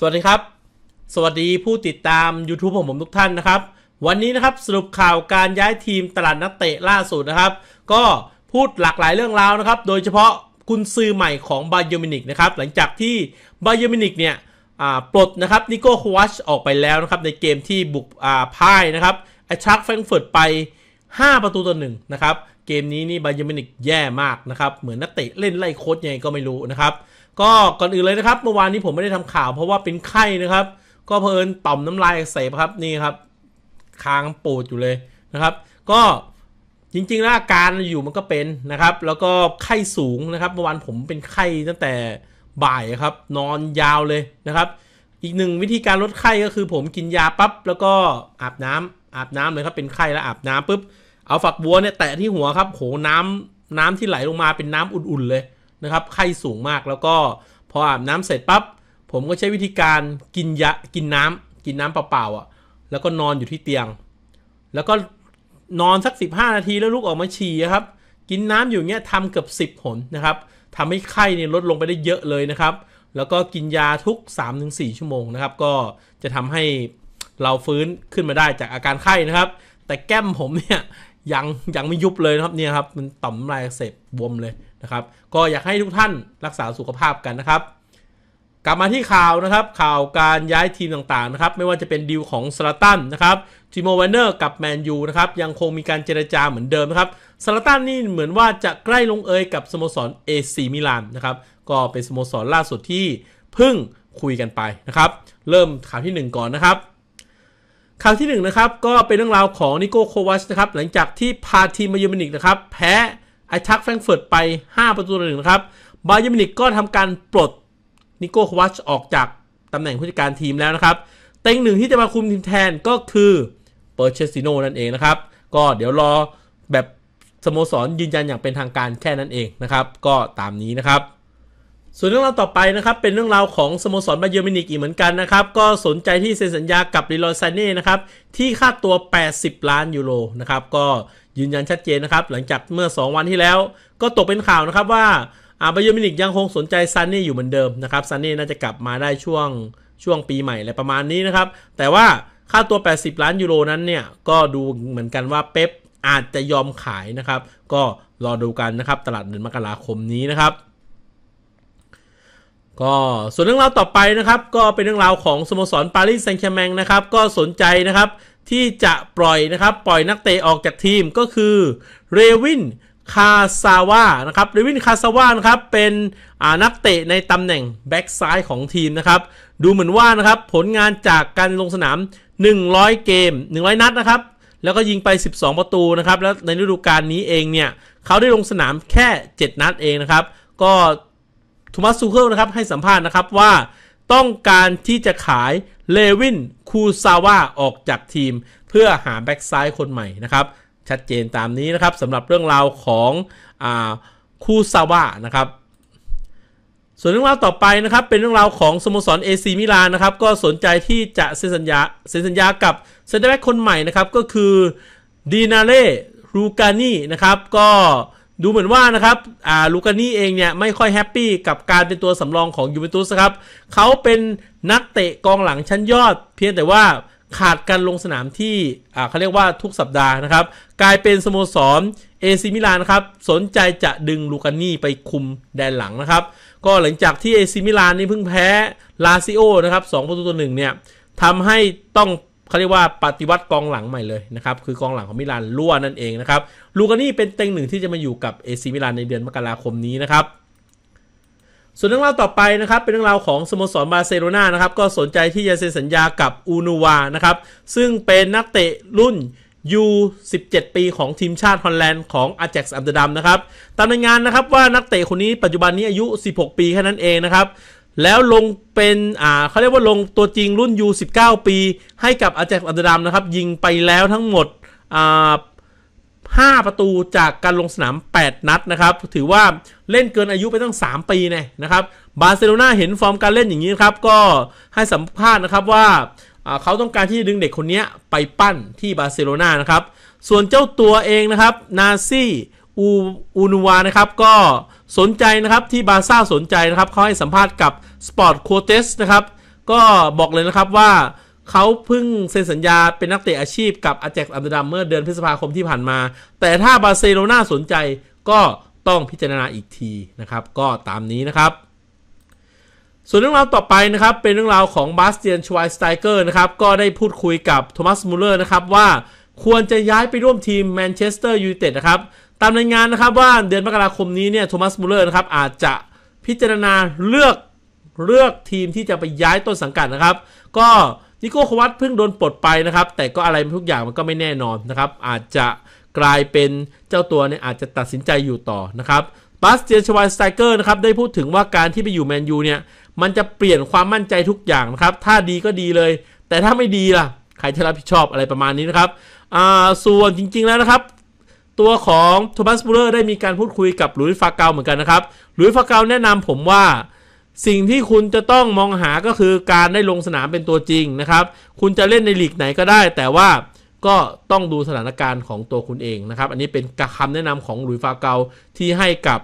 สวัสดีครับ สวัสดีผู้ติดตาม YouTube ของผมทุกท่านนะครับ วันนี้นะครับ สรุปข่าวการย้ายทีมตลาดนักเตะล่าสุดนะครับ ก็พูดหลากหลายเรื่องราวนะครับ โดยเฉพาะคุณซือใหม่ของบาเยอร์มินิกนะครับ หลังจากที่บาเยอร์มินิกเนี่ยปลดนะครับนิโก้ควัชออกไปแล้วนะครับ ในเกมที่บุกพ่ายนะครับไอชักแฟรงเฟิร์ตไป 5 ประตูต่อหนึ่งนะครับเกมนี้นี่บาเยอร์มินิกแย่มากนะครับเหมือนนักเตะเล่นไล่โค้ดยังไงก็ไม่รู้นะครับก็ก่อนอื่นเลยนะครับเมื่อวานนี้ผมไม่ได้ทำข่าวเพราะว่าเป็นไข้นะครับ ก็เพลินต่อมน้ำลายเสพครับนี่ครับคางปูดอยู่เลยนะครับ ก็จริงๆแล้วอาการอยู่มันก็เป็นนะครับ แล้วก็ไข้สูงนะครับเมื่อวานผมเป็นไข้ตั้งแต่บ่ายครับ นอนยาวเลยนะครับ อีกหนึ่งวิธีการลดไข้ก็คือผมกินยาปั๊บแล้วก็อาบน้ำ อาบน้ำเลยครับเป็นไข้แล้วอาบน้ำปุ๊บเอาฝักบัวเนี่ยแตะที่หัวครับโหน้ำ น้ำที่ไหลลงมาเป็นน้ำอุ่นๆเลยนะครับไข้สูงมากแล้วก็พออาบน้ำเสร็จปับ๊บผมก็ใช้วิธีการกินยากินน้ำกินน้ำเปล่าๆอะ่ะแล้วก็นอนอยู่ที่เตียง แล้วก็นอนสัก 15 นาทีแล้วลุกออกมาฉี่ครับ กินน้ำอยู่เงี้ยทำเกือบ10ผลนะครับทำให้ไข้เนี่ยลดลงไปได้เยอะเลยนะครับ แล้วก็กินยาทุก 3-4 ชั่วโมงนะครับ ก็จะทำให้เราฟื้นขึ้นมาได้จากอาการไข้นะครับ แต่แก้มผมเนี่ยยังยังไม่ยุบเลยนะครับเนี่ยครับ มันต่อมลายเสพบวมเลยนะครับก็อยากให้ทุกท่านรักษาสุขภาพกันนะครับ กลับมาที่ข่าวนะครับ ข่าวการย้ายทีมต่างๆนะครับ ไม่ว่าจะเป็นดีลของซาลาตันนะครับทิโมวานเนอร์กับแมนยูนะครับ ยังคงมีการเจรจาเหมือนเดิมนะครับซาลาตันนี่เหมือนว่าจะใกล้ลงเอยกับสโมสรเอซีมิลานนะครับก็เป็นสโมสรล่าสุดที่เพิ่งคุยกันไปนะครับ เริ่มข่าวที่ 1 ก่อนนะครับ ข่าวที่1นนะครับก็เป็นเรื่องราวของนิโก้โควัชนะครับหลังจากที่พาทีมมาเยอรมนีนะครับแพ้ไอทักแฟรงเฟิร์ตไป 5ประตูต่อหนึ่งนะครับบาเยอร์มินิกก็ทำการปลดนิโก้ควัชออกจากตำแหน่งผู้จัดการทีมแล้วนะครับเต็งหนึ่งที่จะมาคุมทีมแทนก็คือเปอร์เชสซิโนนั่นเองนะครับ ก็เดี๋ยวรอแบบ สโมสรยืนยันอย่างเป็นทางการแค่นั้นเองนะครับ ก็ตามนี้นะครับส่วนเรื่องราวต่อไปนะครับเป็นเรื่องราวของสโมสรบาเยอร์มินิกอีกเหมือนกันนะครับ ก็สนใจที่เซ็นสัญญากับลีลอยซานเน่นะครับ ที่ค่าตัว 80 ล้านยูโรนะครับก็ยืนยันชัดเจนนะครับ หลังจากเมื่อ 2 วันที่แล้ว ก็ตกเป็นข่าวนะครับว่าอาบาเยอร์มินิกยังคงสนใจซันเน่อยู่เหมือนเดิมนะครับซันเน่น่าจะกลับมาได้ช่วงช่วงปีใหม่อะไรประมาณนี้นะครับ แต่ว่าค่าตัว 80 ล้านยูโรนั้นเนี่ยก็ดูเหมือนกันว่าเป๊ปอาจจะยอมขายนะครับ ก็รอดูกันนะครับ ตลาดเดือนมกราคมนี้นะครับก็ส่วนเรื่องราวต่อไปนะครับก็เป็นเรื่องราวของสโมสร ปารีสแซงต์แชร์แมงนะครับก็สนใจนะครับที่จะปล่อยนะครับ ปล่อยนักเตะออกจากทีมก็คือเรวินคาซาวานะครับเรวินคาซาวานะครับเป็นนักเตะในตำแหน่งแบ็กซ้ายของทีมนะครับดูเหมือนว่านะครับผลงานจากการลงสนาม 100 เกม 100 นัดนะครับ แล้วก็ยิงไป 12 ประตูนะครับ แล้วในฤดูกาลนี้เองเนี่ยเขาได้ลงสนามแค่ 7 นัดเองนะครับก็ทูมัสซูเคิลนะครับให้สัมภาษณ์นะครับว่าต้องการที่จะขายเลวินคูซาวาออกจากทีม เพื่อหาแบ็กซ้ายคนใหม่นะครับ ชัดเจนตามนี้นะครับสำหรับเรื่องราวของอคูซาวานะครับ ส่วนเรื่องราวต่อไปนะครับเป็นเรื่องราวของสโมสรเอซีมิลานนะครับ ก็สนใจที่จะเซ็นสัญญาเซ็นสัญญากับเซนเตอร์แบ็กคนใหม่นะครับก็คือดีนาเล่รูกานี่นะครับก็ดูเหมือนว่านะครับอ่าลูกานี่เองเนี่ย ไม่ค่อยแฮปปี้กับการเป็นตัวสำรองของยูเวนตุสครับเขาเป็นนักเตะกองหลังชั้นยอด เพียงแต่ว่าขาดการลงสนามที่อ่าเขาเรียกว่าทุกสัปดาห์นะครับ กลายเป็นสโมสรเอซิมิลานครับ สนใจจะดึงลูกานี่ไปคุมแดนหลังนะครับก็หลังจากที่เอซิมิลานนี่เพิ่งแพ้ลาซิโอนะครับสองประตูต่อหนึ่งเนี่ยทำให้ต้องเขาเรียกว่าปฏิวัติกองหลังใหม่เลยนะครับคือกองหลังของมิลานรั่วนั่นเองนะครับลูกานี่เป็นเต็งหนึ่งที่จะมาอยู่กับเอซีมิลานในเดือนมกราคมนี้นะครับส่วนเรื่องราวต่อไปนะครับเป็นเรื่องราวของสโมสรบาร์เซโลนานะครับก็สนใจที่จะเซ็นสัญญากับอูนูวานะครับซึ่งเป็นนักเตะรุ่น U17 ปี ของทีมชาติฮอลแลนด์ของอาแจ็กซ์อัมเตอร์ดัมนะครับตามรายงานนะครับว่านักเตะคนนี้ปัจจุบันนี้อายุ16ปีแค่นั้นเองนะครับแล้วลงเป็นอ่าเขาเรียกว่าลงตัวจริงรุ่น U19 ปี ให้กับอาแจกอันดามนะครับยิงไปแล้วทั้งหมดอ่า5ประตูจากการลงสนาม 8 นัดนะครับถือว่าเล่นเกินอายุไปตั้ง 3 ปีนะนะครับบาร์เซโลนาเห็นฟอร์มการเล่นอย่างนี้ครับก็ให้สัมภาษณ์นะครับว่าเขาต้องการที่จะดึงเด็กคนนี้ไปปั้นที่บาร์เซโลนานะครับส่วนเจ้าตัวเองนะครับนาซี่อูนัวนะครับก็สนใจนะครับ ที่บาซ่าสนใจนะครับเขาให้สัมภาษณ์กับ Sport q u o t e s นะครับ ก็บอกเลยนะครับว่าเขาเพิ่งเซ็นสัญญาเป็นนักเตะอาชีพกับอาเจ็กอัมเดดัมเมื่อเดือนพฤษภาคมที่ผ่านมา แต่ถ้าบาร์เซโลนาสนใจก็ต้องพิจารณาอีกทีนะครับ ก็ตามนี้นะครับ ส่วนเรื่องราวต่อไปนะครับเป็นเรื่องราวของบาสเตียนชวายสไตเกอร์นะครับ ก็ได้พูดคุยกับโทมัสมูเลอร์นะครับว่าควรจะย้ายไปร่วมทีมแมนเชสเตอร์ยูไนเต็ดนะครับตามรายงานนะครับว่าเดือนมกราคมนี้เนี่ยโทมัสมูเลอร์นะครับ อาจจะพิจารณาเลือกเลือกทีมที่จะไปย้ายต้นสังกัดนะครับ ก็นิโก้ควัตเพิ่งโดนปลดไปนะครับ แต่ก็อะไรทุกอย่างมันก็ไม่แน่นอนนะครับ อาจจะกลายเป็นเจ้าตัวเนี่ย อาจจะตัดสินใจอยู่ต่อนะครับบาสเตียนชวายสไตเกอร์นะครับ ได้พูดถึงว่าการที่ไปอยู่แมนยูเนี่ย มันจะเปลี่ยนความมั่นใจทุกอย่างนะครับ ถ้าดีก็ดีเลย แต่ถ้าไม่ดีล่ะใครจะรับผิดชอบอะไรประมาณนี้นะครับส่วนจริงๆแล้วนะครับตัวของโทมัสบูเลอร์ได้มีการพูดคุยกับหลุยส์ฟาเกาเหมือนกันนะครับ หลุยส์ฟาเกาแนะนำผมว่า สิ่งที่คุณจะต้องมองหาก็คือการได้ลงสนามเป็นตัวจริงนะครับ คุณจะเล่นในลีกไหนก็ได้ แต่ว่าก็ต้องดูสถานการณ์ของตัวคุณเองนะครับ อันนี้เป็นคำแนะนำของหลุยฟาเกาที่ให้กับ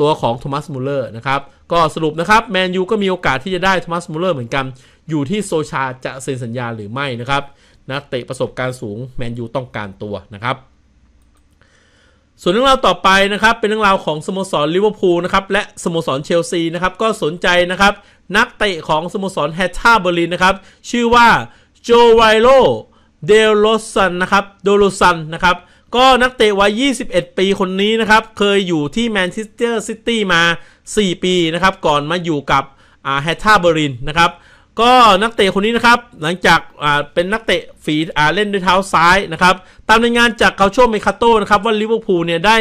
ตัวของโทมัสมูลเลอร์นะครับ ก็สรุปนะครับแมนยูก็มีโอกาสที่จะได้โทมัสมูลเลอร์เหมือนกัน อยู่ที่โซชา จะเซ็นสัญญาหรือไม่นะครับ นักเตะประสบการณ์สูงแมนยูต้องการตัวนะครับส่วนเรื่องราวต่อไปนะครับเป็นเรื่องราวของสโมสรลิเวอร์พูลนะครับ และสโมสรเชลซีนะครับ ก็สนใจนะครับ นักเตะของสโมสรแฮตชาเบอร์ลินนะครับ ชื่อว่าโจไวโลเดโลซันนะครับโดโลซันนะครับ ก็นักเตะวัย 21 ปีคนนี้นะครับ เคยอยู่ที่แมนเชสเตอร์ซิตี้มา 4 ปีนะครับ ก่อนมาอยู่กับแฮตชาเบอร์ลินนะครับก็นักเตะคนนี้นะครับหลังจากอ่าเป็นนักเตะฝีอ่าเล่นด้วยเท้าซ้ายนะครับ ตามรายงานจากเขาช่วงเมคาโต้นะครับว่าลิเวอร์พูลเนี่ยได้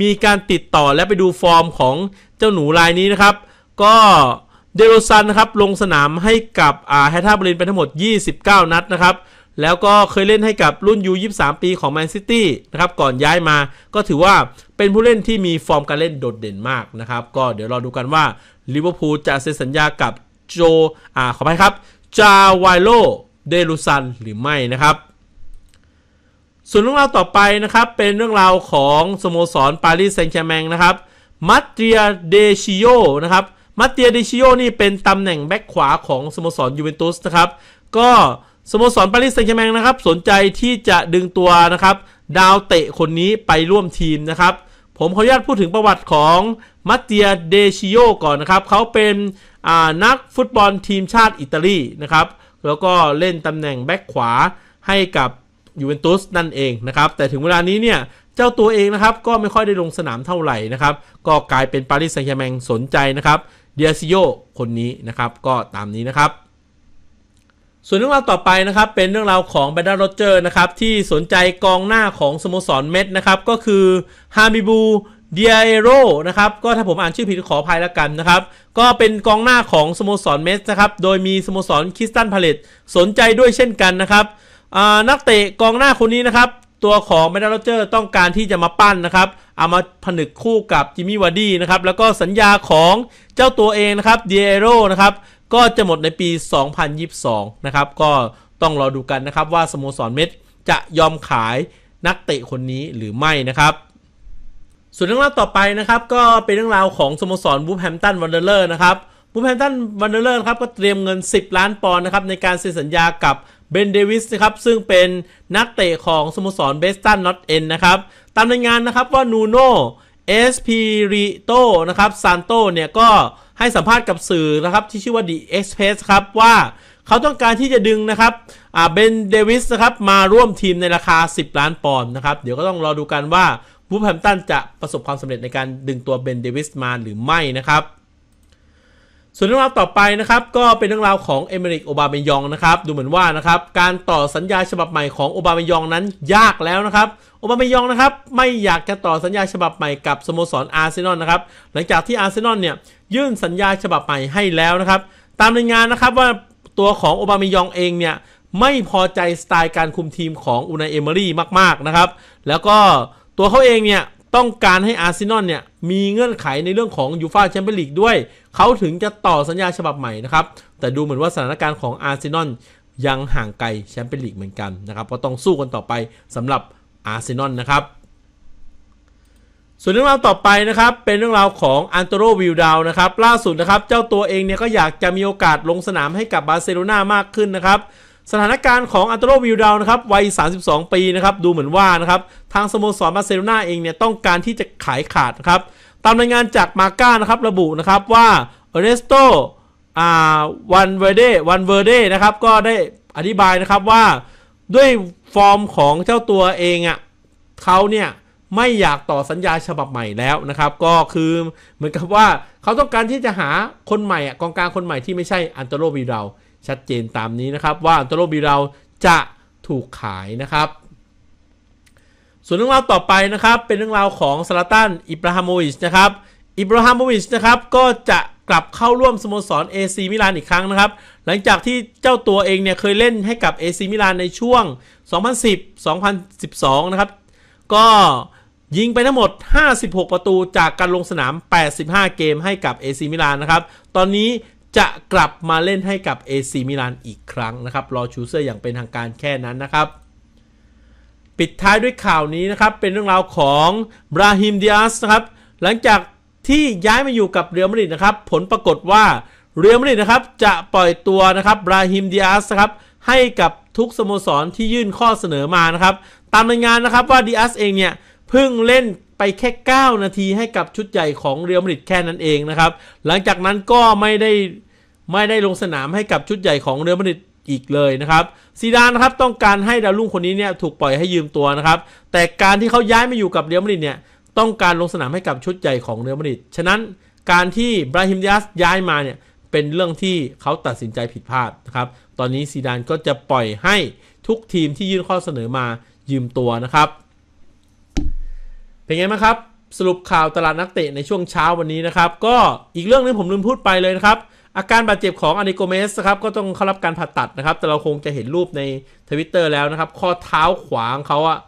มีการติดต่อและไปดูฟอร์มของเจ้าหนูรายนี้นะครับ ก็เดโรซันนะครับลงสนามให้กับอ่าแฮท่าบรินเป็นทั้งหมด 29 นัดนะครับ แล้วก็เคยเล่นให้กับรุ่นยู 23 ปีของแมนซิตี้นะครับก่อนย้ายมาก็ถือว่าเป็นผู้เล่นที่มีฟอร์มการเล่นโดดเด่นมากนะครับ ก็เดี๋ยวรอดูกันว่าลิเวอร์พูลจะเซ็นสัญญากับโจอ่าขออภัยครับ จาวายโล เดลูซัน หรือไม่นะครับ ส่วนเรื่องราวต่อไปนะครับ เป็นเรื่องราวของสโมสรปารีสแซงต์แชร์แมงนะครับ มัตเตียเดชิโอนะครับ มัตเตียเดชิโอนี่เป็นตำแหน่งแบ็คขวาของสโมสรยูเวนตุสนะครับ ก็สโมสรปารีสแซงต์แชร์แมงนะครับ สนใจที่จะดึงตัวนะครับ ดาวเตะคนนี้ไปร่วมทีมนะครับ ผมขออนุญาตพูดถึงประวัติของ มัตเตียเดชิโอก่อนนะครับ เขาเป็นนักฟุตบอลทีมชาติอิตาลีนะครับ แล้วก็เล่นตำแหน่งแบ็กขวาให้กับยูเวนตุสนั่นเองนะครับ แต่ถึงเวลานี้เนี่ย เจ้าตัวเองนะครับ ก็ไม่ค่อยได้ลงสนามเท่าไหร่นะครับ ก็กลายเป็นปารีสแซงต์แชร์แมงสนใจนะครับเดียซิโยคนนี้นะครับ ก็ตามนี้นะครับ ส่วนเรื่องราวต่อไปนะครับเป็นเรื่องราวของแบรดาโรเจอร์นะครับ ที่สนใจกองหน้าของสโมสรเม็ดนะครับก็คือฮามิบูเดียโรนะครับก็ถ้าผมอ่านชื่อผิดขออภัยแล้วกันนะครับ ก็เป็นกองหน้าของสโมสรเมสนะครับ โดยมีสโมสรคริสตันพาเลตสนใจด้วยเช่นกันนะครับ นักเตะกองหน้าคนนี้นะครับ ตัวของแมนโรเจอร์ต้องการที่จะมาปั้นนะครับ เอามาผนึกคู่กับจิมมี่วาร์ดี้นะครับ แล้วก็สัญญาของเจ้าตัวเองนะครับเดียโรนะครับก็จะหมดในปี 2022 นะครับ ก็ต้องรอดูกันนะครับว่าสโมสรเมสจะยอมขายนักเตะคนนี้หรือไม่นะครับส่วนเรื่องราวต่อไปนะครับก็เป็นเรื่องราวของสโมสรบูแฮมตันวันเดอร์เลอร์นะครับบูแฮมตันวันเดอร์เลอร์ครับก็เตรียมเงิน 10 ล้านปอนด์นะครับในการเซ็นสัญญากับเบนเดวิสนะครับซึ่งเป็นนักเตะของสโมสรเบสตันนอตเอ็นนะครับตามรายงานนะครับว่านูโนเอสพีริโตนะครับซานโตเนี่ยก็ให้สัมภาษณ์กับสื่อนะครับที่ชื่อว่าเอ็กซ์เพรสครับว่าเขาต้องการที่จะดึงนะครับเบนเดวิสนะครับมาร่วมทีมในราคา10ล้านปอนด์นะครับเดี๋ยวก็ต้องรอดูกันว่าวูแฮมตันจะประสบความสำเร็จในการดึงตัวเบนเดวิสมาหรือไม่นะครับ ส่วนเรื่องราวต่อไปนะครับก็เป็นเรื่องราวของเอเมริกโอบาเมยองนะครับดูเหมือนว่านะครับการต่อสัญญาฉบับใหม่ของโอบาเมยองนั้นยากแล้วนะครับโอบาเมยองนะครับไม่อยากจะต่อสัญญาฉบับใหม่กับสโมสรอาร์เซนอลนะครับหลังจากที่อาร์เซนอลเนี่ยยื่นสัญญาฉบับใหม่ให้แล้วนะครับ ตามรายงานนะครับว่าตัวของโอบาเมยองเองเนี่ยไม่พอใจสไตล์การคุมทีมของอุนายเอเมรี่มากๆนะครับ แล้วก็ตัวเขาเองเนี่ยต้องการให้อาร์เซนอลเนี่ยมีเงื่อนไขในเรื่องของยูฟาแชมเปี้ยนลีกด้วยเขาถึงจะต่อสัญญาฉบับใหม่นะครับแต่ดูเหมือนว่าสถานการณ์ของอาร์เซนอลยังห่างไกลแชมเปี้ยนลีกเหมือนกันนะครับก็ต้องสู้กันต่อไปสำหรับอาร์เซนอลนะครับส่วนเรื่องราวต่อไปนะครับเป็นเรื่องราวของอันโตโรวิลดาวนะครับล่าสุดนะครับ เจ้าตัวเองเนี่ยก็อยากจะมีโอกาสลงสนามให้กับบาร์เซโลนามากขึ้นนะครับสถานการณ์ของอันโตโรวิลดาวนะครับ วัย 32 ปีนะครับ ดูเหมือนว่านะครับ ทางสโมสรบาร์เซโลนาเองเนี่ยต้องการที่จะขายขาดนะครับตามรายงานจากมาก้านะครับระบุนะครับว่าเอเนสโตอ่า วันเวเดวันเวเดนะครับก็ได้อธิบายนะครับว่าด้วยฟอร์มของเจ้าตัวเองอะ่ะเขาเนี่ย ไม่อยากต่อสัญญาฉบับใหม่แล้วนะครับ ก็คือเหมือนกับว่าเขาต้องการที่จะหาคนใหม่อ่ะกองกลางคนใหม่ที่ไม่ใช่อันโตโรวิลดาวชัดเจนตามนี้นะครับ ว่าอัลโตโบีเราจะถูกขายนะครับ ส่วนเรื่องราวต่อไปนะครับ เป็นเรื่องราวของซาลาตันอิบราฮิโมวิชนะครับอิบราฮิโมวิชนะครับ ก็จะกลับเข้าร่วมสโมสร AC มิลานอีกครั้งนะครับหลังจากที่เจ้าตัวเองเนี่ยเคยเล่นให้กับ AC มิลานในช่วง 2010-2012 นะครับก็ยิงไปทั้งหมด 56 ประตูจากการลงสนาม 85 เกมให้กับ AC มิลานนะครับตอนนี้จะกลับมาเล่นให้กับ AC มิลาน อีกครั้งนะครับรอชูเซอร์อย่างเป็นทางการแค่นั้นนะครับ ปิดท้ายด้วยข่าวนี้นะครับเป็นเรื่องราวของบราฮิมดิอาสนะครับ หลังจากที่ย้ายมาอยู่กับเรียลมาดริดนะครับ ผลปรากฏว่าเรียลมาดริดนะครับ จะปล่อยตัวนะครับบราฮิมดิอาสครับให้กับทุกสโมสรที่ยื่นข้อเสนอมานะครับตามรายงานนะครับว่าดิอาสเองเนี่ยเพิ่งเล่นไปแค่ 9 นาทีให้กับชุดใหญ่ของเรอยลมาดริดแค่นั้นเองนะครับ หลังจากนั้นก็ไม่ได้ไม่ได้ลงสนามให้กับชุดใหญ่ของเรอยลมาดริดอีกเลยนะครับซีดานนะครับต้องการให้ดาวรุ่งคนนี้เนี่ยถูกปล่อยให้ยืมตัวนะครับ แต่การที่เขาย้ายมาอยู่กับเรอยลมาดริดเนี่ยต้องการลงสนามให้กับชุดใหญ่ของเรอยลมาดริดฉะนั้นการที่บราฮิมยัสย้ายมาเนี่ยเป็นเรื่องที่เขาตัดสินใจผิดพลาดนะครับตอนนี้ซีดานก็จะปล่อยให้ทุกทีมที่ยื่นข้อเสนอมายืมตัวนะครับเป็นไงบ้างครับสรุปข่าวตลาดนักเตะในช่วงเช้าวันนี้นะครับก็อีกเรื่องนึงผมลืมพูดไปเลยนะครับอาการบาดเจ็บของอานิโกเมสครับก็ต้องเข้ารับการผ่าตัดนะครับแต่เราคงจะเห็นรูปในทวิตเตอร์แล้วนะครับข้อเท้าขวางเขาอะ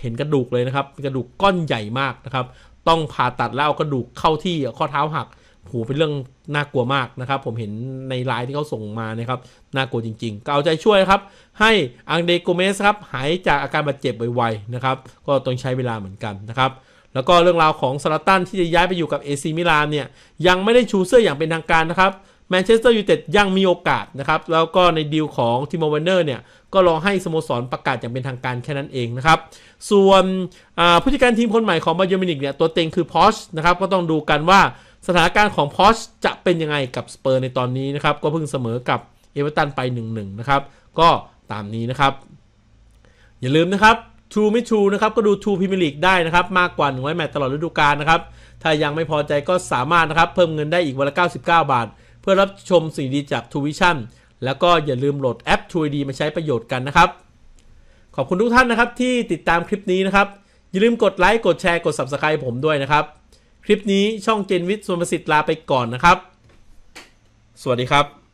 เห็นกระดูกเลยนะครับกระดูกก้อนใหญ่มากนะครับต้องผ่าตัดแล้วเอากระดูกเข้าที่ข้อเท้าหักหูเป็นเรื่องน่ากลัวมากนะครับ ผมเห็นในไลน์ที่เขาส่งมานะครับ น่ากลัวจริงๆก็เอาใจช่วยครับ ให้อังเดโกเมสครับ หายจากอาการบาดเจ็บไวๆนะครับ ก็ต้องใช้เวลาเหมือนกันนะครับ แล้วก็เรื่องราวของซาลตันที่จะย้ายไปอยู่กับเอซีมิลานเนี่ยยังไม่ได้ชูเสื้ออย่างเป็นทางการนะครับแมนเชสเตอร์ยูไนเต็ดยังมีโอกาสนะครับ แล้วก็ในดีลของทิมอเวนเนอร์เนี่ยก็รอให้สโมสรประกาศอย่างเป็นทางการแค่นั้นเองนะครับส่วนผู้จัดการทีมคนใหม่ของบาเยอร์มินิกเนี่ยตัวเต็งคือพอชนะครับก็ต้องดูกันว่าสถานการณ์ของพอชจะเป็นยังไงกับสเปอร์ในตอนนี้นะครับ ก็เพิ่งเสมอกับเอเวอเรตันไป1-1 นะครับ ก็ตามนี้นะครับ อย่าลืมนะครับทูไม่ทูนะครับ ก็ดูทูพิมลีกได้นะครับ มากกว่า100แมตช์ตลอดฤดูกาลนะครับ ถ้ายังไม่พอใจก็สามารถนะครับเพิ่มเงินได้อีกวันละ 99 บาท เพื่อรับชมสิ่งดีจากทูวิชั่นแล้วก็อย่าลืมโหลดแอปทูดีมาใช้ประโยชน์กันนะครับ ขอบคุณทุกท่านนะครับที่ติดตามคลิปนี้นะครับ อย่าลืมกดไลค์กดแชร์กด Subscribe ผมด้วยนะครับคลิปนี้ช่องเจนวิทย์ส่วนประสิทธิ์ลาไปก่อนนะครับ สวัสดีครับ